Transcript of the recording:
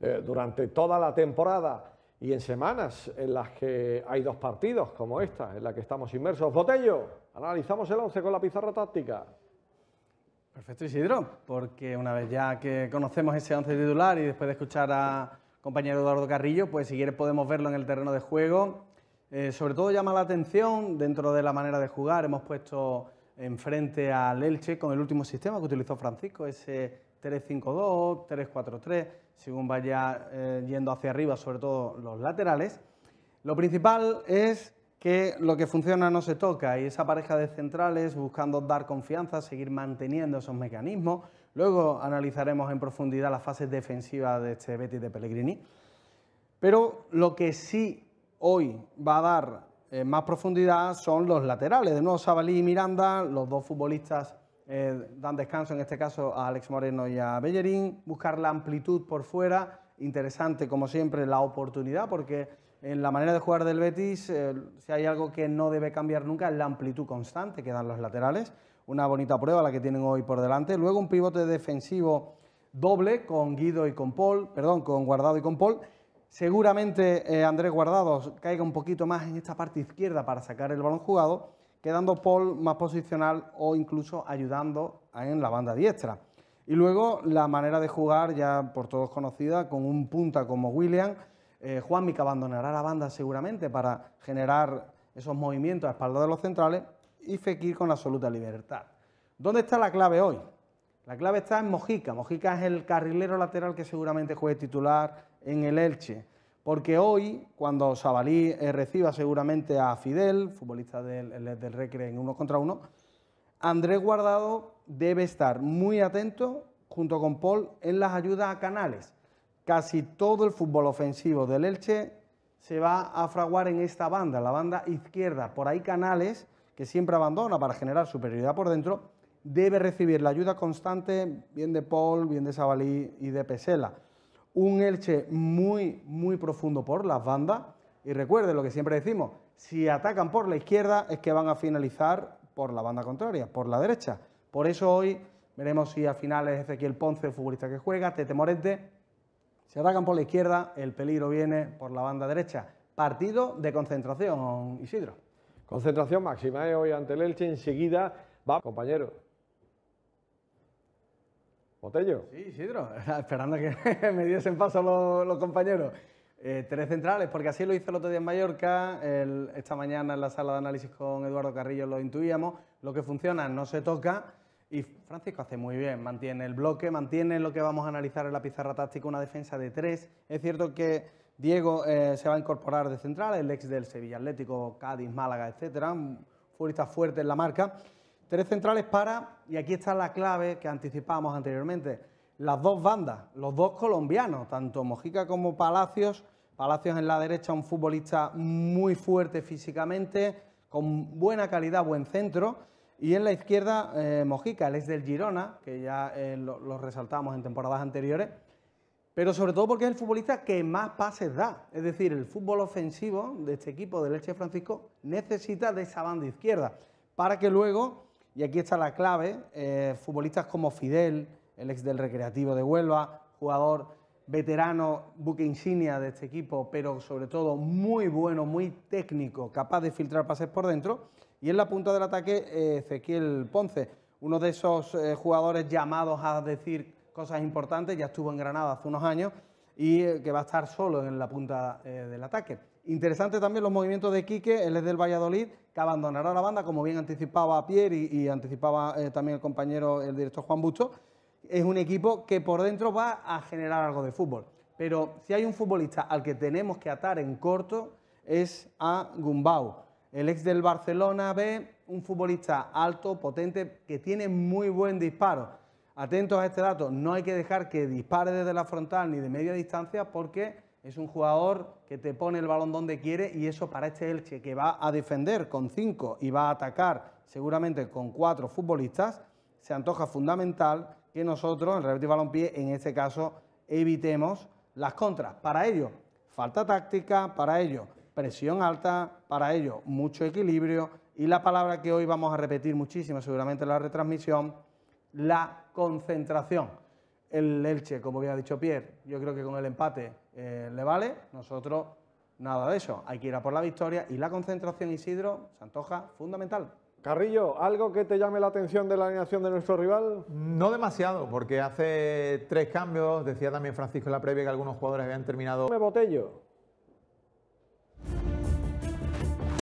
Eh, durante toda la temporada y en semanas en las que hay dos partidos como esta, en la que estamos inmersos. Botello, analizamos el 11 con la pizarra táctica. Perfecto, Isidro, porque una vez ya que conocemos ese 11 titular y después de escuchar a compañero Eduardo Carrillo, pues si quieres podemos verlo en el terreno de juego. Eh, sobre todo llama la atención dentro de la manera de jugar. Hemos puesto enfrente al Elche con el último sistema que utilizó Francisco, ese 3-5-2, 3-4-3, según vaya eh, yendo hacia arriba, sobre todo los laterales. Lo principal es que lo que funciona no se toca y esa pareja de centrales buscando dar confianza, seguir manteniendo esos mecanismos. Luego analizaremos en profundidad las fases defensivas de este Betis de Pellegrini. Pero lo que sí hoy va a dar eh, más profundidad son los laterales. De nuevo, Sabalí y Miranda, los dos futbolistas eh, dan descanso en este caso a Alex Moreno y a Bellerín, buscar la amplitud por fuera, interesante como siempre la oportunidad, porque en la manera de jugar del Betis, eh, si hay algo que no debe cambiar nunca es la amplitud constante que dan los laterales, una bonita prueba la que tienen hoy por delante, luego un pivote defensivo doble con Guido y con Paul, perdón, con Guardado y con Paul, seguramente eh, Andrés Guardado caiga un poquito más en esta parte izquierda para sacar el balón jugado, quedando Paul más posicional o incluso ayudando en la banda diestra. Y luego la manera de jugar ya por todos conocida con un punta como William. Eh, Juan Mica abandonará la banda seguramente para generar esos movimientos a espaldas de los centrales y Fekir con absoluta libertad. ¿Dónde está la clave hoy? La clave está en Mojica. Mojica es el carrilero lateral que seguramente juegue titular en el Elche. Porque hoy, cuando Sabalí eh, reciba seguramente a Fidel, futbolista del, del Recre en uno contra uno, Andrés Guardado debe estar muy atento, junto con Paul, en las ayudas a canales. Casi todo el fútbol ofensivo del Elche se va a fraguar en esta banda, la banda izquierda. Por ahí canales, que siempre abandona para generar superioridad por dentro, debe recibir la ayuda constante, bien de Paul, bien de Sabalí y de Pesela un Elche muy, muy profundo por las bandas. Y recuerden lo que siempre decimos, si atacan por la izquierda es que van a finalizar por la banda contraria, por la derecha. Por eso hoy veremos si al final es Ezequiel Ponce, el futbolista que juega, Tete Morente. Si atacan por la izquierda, el peligro viene por la banda derecha. Partido de concentración, Isidro. Concentración máxima, ¿eh? hoy ante el Elche, enseguida va, compañero. Botello. Sí, sidro. esperando que me diesen paso los, compañeros. Eh, tres centrales, porque así lo hizo el otro día en Mallorca, esta mañana en la sala de análisis con Eduardo Carrillo lo intuíamos, lo que funciona no se toca y Francisco hace muy bien, mantiene el bloque, mantiene lo que vamos a analizar en la pizarra táctica, una defensa de tres. Es cierto que Diego eh, se va a incorporar de central, el ex del Sevilla Atlético, Cádiz, Málaga, etcétera, un fuerte en la marca Tres centrales para, y aquí está la clave que anticipábamos anteriormente, las dos bandas, los dos colombianos, tanto Mojica como Palacios. Palacios en la derecha, un futbolista muy fuerte físicamente, con buena calidad, buen centro. Y en la izquierda, eh, Mojica, el es del Girona, que ya eh, lo, resaltamos en temporadas anteriores, pero sobre todo porque es el futbolista que más pases da. Es decir, el fútbol ofensivo de este equipo del Leche Francisco necesita de esa banda izquierda para que luego y aquí está la clave, eh, futbolistas como Fidel, el ex del Recreativo de Huelva, jugador veterano, buque insignia de este equipo, pero sobre todo muy bueno, muy técnico, capaz de filtrar pases por dentro. Y en la punta del ataque, eh, Ezequiel Ponce, uno de esos eh, jugadores llamados a decir cosas importantes, ya estuvo en Granada hace unos años y que va a estar solo en la punta del ataque. Interesante también los movimientos de Quique, el es del Valladolid, que abandonará la banda, como bien anticipaba Pierre y, anticipaba eh, también el compañero, el director Juan Busto. Es un equipo que por dentro va a generar algo de fútbol. Pero si hay un futbolista al que tenemos que atar en corto, es a Gumbau, el ex del Barcelona B, un futbolista alto, potente, que tiene muy buen disparo. Atentos a este dato, no hay que dejar que dispare desde la frontal ni de media distancia porque es un jugador que te pone el balón donde quiere y eso para este Elche que va a defender con cinco y va a atacar seguramente con cuatro futbolistas, se antoja fundamental que nosotros en Rebetis Balompié en este caso evitemos las contras. Para ello, falta táctica, para ello, presión alta, para ello, mucho equilibrio y la palabra que hoy vamos a repetir muchísimo seguramente en la retransmisión, la concentración el Elche, como bien ha dicho Pierre, yo creo que con el empate eh, le vale. Nosotros, nada de eso. Hay que ir a por la victoria y la concentración, Isidro, se antoja fundamental. Carrillo, ¿algo que te llame la atención de la alineación de nuestro rival? No demasiado, porque hace tres cambios. Decía también Francisco en la previa que algunos jugadores habían terminado. botello.